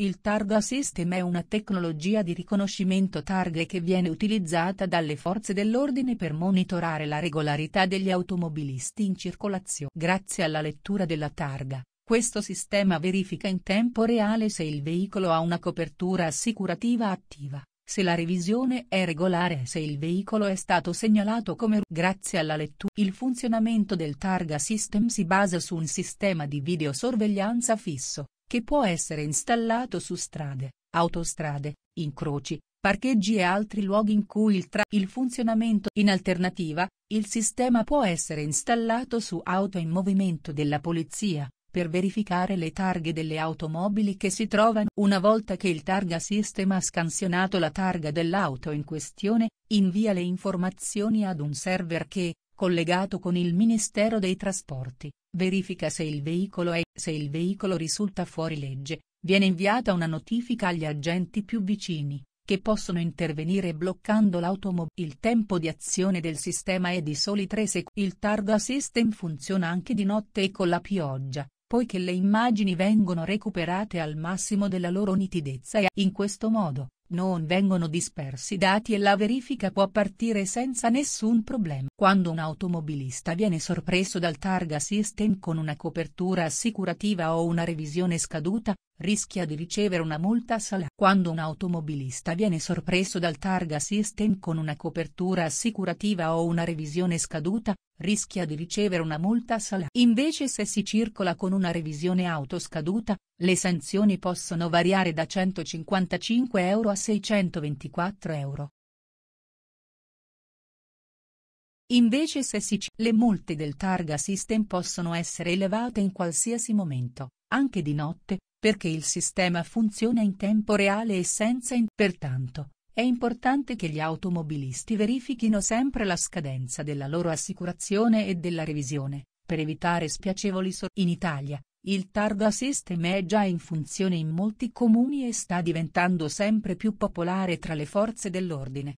Il Targa System è una tecnologia di riconoscimento targhe che viene utilizzata dalle forze dell'ordine per monitorare la regolarità degli automobilisti in circolazione. Grazie alla lettura della targa, questo sistema verifica in tempo reale se il veicolo ha una copertura assicurativa attiva, se la revisione è regolare e se il veicolo è stato segnalato come grazie alla lettura. Il funzionamento del targa system si basa su un sistema di videosorveglianza fisso che può essere installato su strade, autostrade, incroci, parcheggi e altri luoghi in cui il, tra il funzionamento in alternativa, il sistema può essere installato su auto in movimento della polizia, per verificare le targhe delle automobili che si trovano. Una volta che il targa system ha scansionato la targa dell'auto in questione, invia le informazioni ad un server che, collegato con il Ministero dei Trasporti, verifica se il veicolo è, se il veicolo risulta fuori legge, viene inviata una notifica agli agenti più vicini, che possono intervenire bloccando l'automobile. Il tempo di azione del sistema è di soli 3 secondi. Il Targa System funziona anche di notte e con la pioggia, poiché le immagini vengono recuperate al massimo della loro nitidezza e in questo modo, non vengono dispersi dati e la verifica può partire senza nessun problema. Quando un automobilista viene sorpreso dal targa system con una copertura assicurativa o una revisione scaduta, rischia di ricevere una multa salariale. Quando un automobilista viene sorpreso dal targa system con una copertura assicurativa o una revisione scaduta, rischia di ricevere una multa salariale. Invece se si circola con una revisione auto scaduta, le sanzioni possono variare da 155 euro a 624 euro. Invece se si c le multe del targa system possono essere elevate in qualsiasi momento, anche di notte, perché il sistema funziona in tempo reale e senza in pertanto, è importante che gli automobilisti verifichino sempre la scadenza della loro assicurazione e della revisione, per evitare spiacevoli sorprese. In Italia, il Targa System è già in funzione in molti comuni e sta diventando sempre più popolare tra le forze dell'ordine,